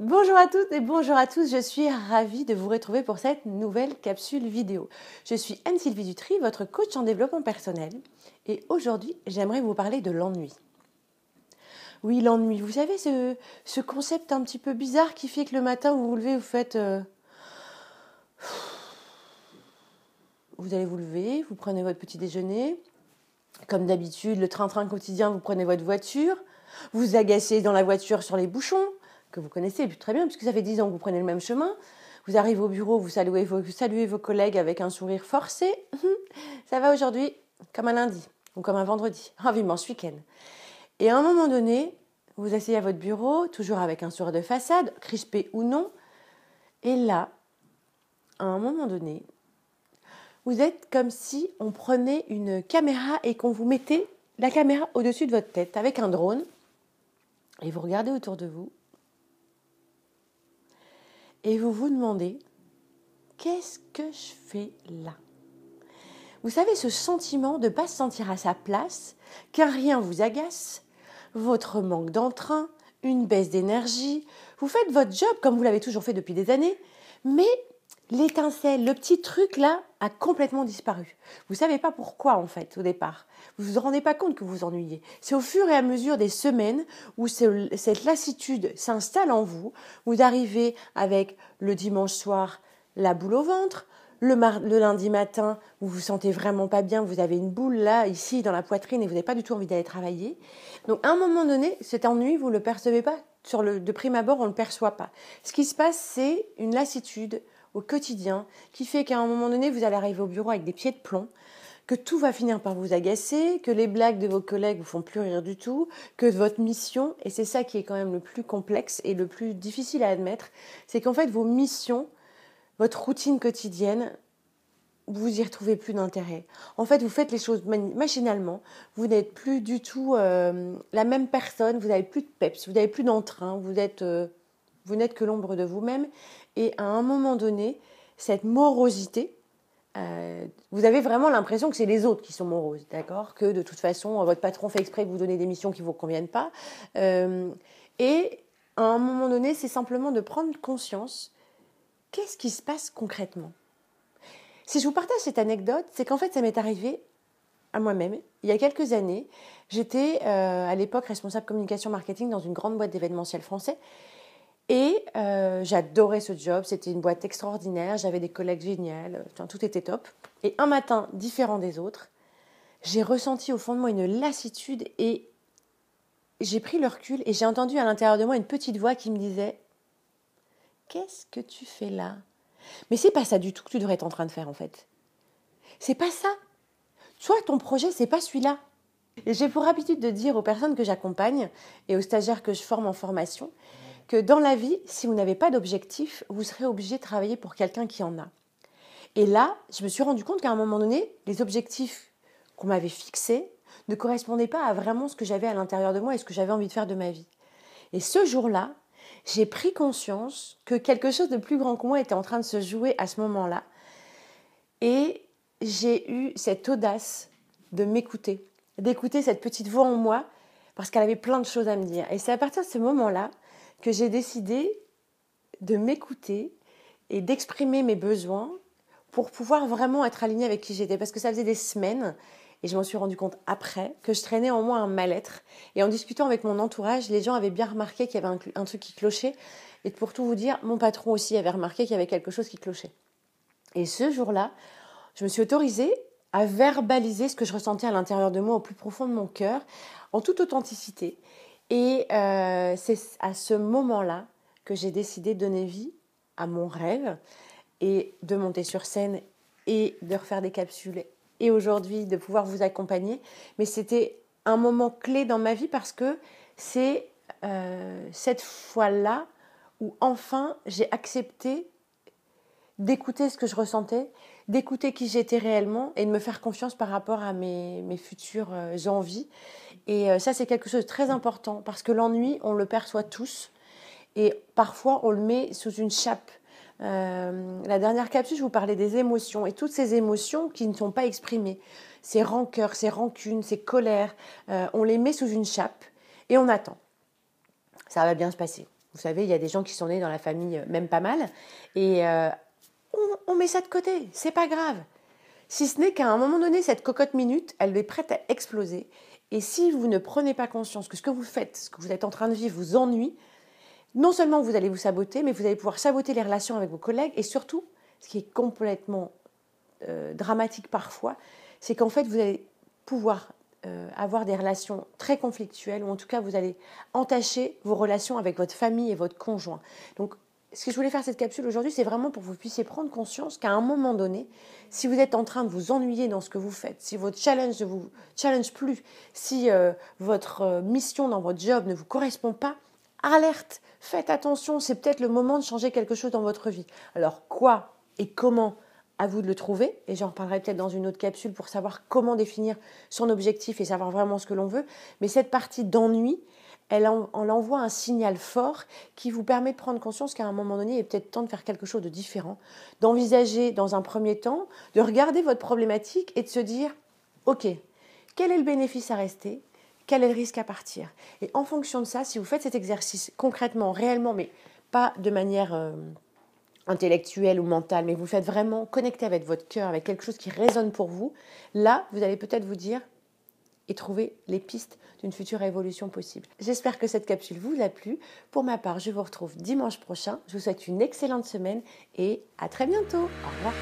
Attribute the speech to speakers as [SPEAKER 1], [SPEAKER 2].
[SPEAKER 1] Bonjour à toutes et bonjour à tous, je suis ravie de vous retrouver pour cette nouvelle capsule vidéo. Je suis Anne-Sylvie Dutry, votre coach en développement personnel, et aujourd'hui j'aimerais vous parler de l'ennui. Oui, l'ennui, vous savez ce, concept un petit peu bizarre qui fait que le matin vous vous levez, vous faites... Euh, vous allez vous lever, vous prenez votre petit déjeuner, comme d'habitude, le train-train quotidien, vous prenez votre voiture, vous agacez dans la voiture sur les bouchons, que vous connaissez très bien, puisque ça fait dix ans que vous prenez le même chemin. Vous arrivez au bureau, vous saluez vos, saluez vos collègues avec un sourire forcé. ça va aujourd'hui Comme un lundi ou comme un vendredi. un ah vivement ce week-end. Et à un moment donné, vous, vous asseyez à votre bureau, toujours avec un sourire de façade, crispé ou non. Et là, à un moment donné, vous êtes comme si on prenait une caméra et qu'on vous mettait la caméra au-dessus de votre tête avec un drone. Et vous regardez autour de vous et vous vous demandez, qu'est-ce que je fais là Vous savez, ce sentiment de ne pas se sentir à sa place, qu'un rien vous agace, votre manque d'entrain, une baisse d'énergie, vous faites votre job comme vous l'avez toujours fait depuis des années, mais l'étincelle, le petit truc là a complètement disparu. Vous ne savez pas pourquoi en fait au départ. Vous vous rendez pas compte que vous vous ennuyez. C'est au fur et à mesure des semaines où cette lassitude s'installe en vous, vous arrivez avec le dimanche soir la boule au ventre, le, lundi matin, vous vous sentez vraiment pas bien, vous avez une boule là, ici, dans la poitrine, et vous n'avez pas du tout envie d'aller travailler. Donc, à un moment donné, cet ennui, vous ne le percevez pas. Sur le, de prime abord, on ne le perçoit pas. Ce qui se passe, c'est une lassitude, au quotidien qui fait qu'à un moment donné, vous allez arriver au bureau avec des pieds de plomb, que tout va finir par vous agacer, que les blagues de vos collègues vous font plus rire du tout, que votre mission, et c'est ça qui est quand même le plus complexe et le plus difficile à admettre, c'est qu'en fait vos missions, votre routine quotidienne, vous y retrouvez plus d'intérêt. En fait, vous faites les choses machinalement, vous n'êtes plus du tout euh, la même personne, vous n'avez plus de peps, vous n'avez plus d'entrain, vous êtes euh, vous n'êtes que l'ombre de vous-même. Et à un moment donné, cette morosité, euh, vous avez vraiment l'impression que c'est les autres qui sont moroses, d'accord Que de toute façon, votre patron fait exprès de vous donner des missions qui ne vous conviennent pas. Euh, et à un moment donné, c'est simplement de prendre conscience qu'est-ce qui se passe concrètement. Si je vous partage cette anecdote, c'est qu'en fait, ça m'est arrivé à moi-même. Il y a quelques années, j'étais euh, à l'époque responsable communication marketing dans une grande boîte d'événementiel français. Et euh, j'adorais ce job, c'était une boîte extraordinaire, j'avais des collègues géniales, tout était top. Et un matin, différent des autres, j'ai ressenti au fond de moi une lassitude et j'ai pris le recul et j'ai entendu à l'intérieur de moi une petite voix qui me disait Qu'est-ce que tu fais là Mais c'est pas ça du tout que tu devrais être en train de faire en fait. C'est pas ça. Toi, ton projet, c'est pas celui-là. J'ai pour habitude de dire aux personnes que j'accompagne et aux stagiaires que je forme en formation que dans la vie, si vous n'avez pas d'objectif, vous serez obligé de travailler pour quelqu'un qui en a. Et là, je me suis rendu compte qu'à un moment donné, les objectifs qu'on m'avait fixés ne correspondaient pas à vraiment ce que j'avais à l'intérieur de moi et ce que j'avais envie de faire de ma vie. Et ce jour-là, j'ai pris conscience que quelque chose de plus grand que moi était en train de se jouer à ce moment-là. Et j'ai eu cette audace de m'écouter, d'écouter cette petite voix en moi, parce qu'elle avait plein de choses à me dire. Et c'est à partir de ce moment-là que j'ai décidé de m'écouter et d'exprimer mes besoins pour pouvoir vraiment être alignée avec qui j'étais. Parce que ça faisait des semaines, et je m'en suis rendu compte après, que je traînais en moi un mal-être. Et en discutant avec mon entourage, les gens avaient bien remarqué qu'il y avait un, truc qui clochait. Et pour tout vous dire, mon patron aussi avait remarqué qu'il y avait quelque chose qui clochait. Et ce jour-là, je me suis autorisée à verbaliser ce que je ressentais à l'intérieur de moi, au plus profond de mon cœur, en toute authenticité. Et euh, c'est à ce moment-là que j'ai décidé de donner vie à mon rêve et de monter sur scène et de refaire des capsules et aujourd'hui de pouvoir vous accompagner. Mais c'était un moment clé dans ma vie parce que c'est euh, cette fois-là où enfin j'ai accepté d'écouter ce que je ressentais, d'écouter qui j'étais réellement et de me faire confiance par rapport à mes, futures euh, envies. Et euh, ça, c'est quelque chose de très important parce que l'ennui, on le perçoit tous et parfois on le met sous une chape. Euh, la dernière capsule, je vous parlais des émotions et toutes ces émotions qui ne sont pas exprimées, ces rancœurs, ces rancunes, ces colères, on les met sous une chape et on attend. Ça va bien se passer. Vous savez, il y a des gens qui sont nés dans la famille, même pas mal, et on, met ça de côté, c'est pas grave. Si ce n'est qu'à un moment donné, cette cocotte minute, elle est prête à exploser. Et si vous ne prenez pas conscience que ce que vous faites, ce que vous êtes en train de vivre vous ennuie, non seulement vous allez vous saboter, mais vous allez pouvoir saboter les relations avec vos collègues. Et surtout, ce qui est complètement euh, dramatique parfois, c'est qu'en fait, vous allez pouvoir euh, avoir des relations très conflictuelles, ou en tout cas, vous allez entacher vos relations avec votre famille et votre conjoint. Donc, ce que je voulais faire cette capsule aujourd'hui, c'est vraiment pour que vous puissiez prendre conscience qu'à un moment donné, si vous êtes en train de vous ennuyer dans ce que vous faites, si votre challenge ne vous challenge plus, si euh, votre euh, mission dans votre job ne vous correspond pas, alerte, faites attention, c'est peut-être le moment de changer quelque chose dans votre vie. Alors quoi et comment à vous de le trouver, et j'en reparlerai peut-être dans une autre capsule pour savoir comment définir son objectif et savoir vraiment ce que l'on veut, mais cette partie d'ennui, elle en, on envoie un signal fort qui vous permet de prendre conscience qu'à un moment donné, il est peut-être temps de faire quelque chose de différent, d'envisager dans un premier temps, de regarder votre problématique et de se dire, OK, quel est le bénéfice à rester Quel est le risque à partir Et en fonction de ça, si vous faites cet exercice concrètement, réellement, mais pas de manière... Euh, intellectuelle ou mentale, mais vous faites vraiment connecter avec votre cœur, avec quelque chose qui résonne pour vous, là, vous allez peut-être vous dire, et trouver les pistes d'une future évolution possible. J'espère que cette capsule vous a plu. Pour ma part, je vous retrouve dimanche prochain. Je vous souhaite une excellente semaine et à très bientôt. Au revoir.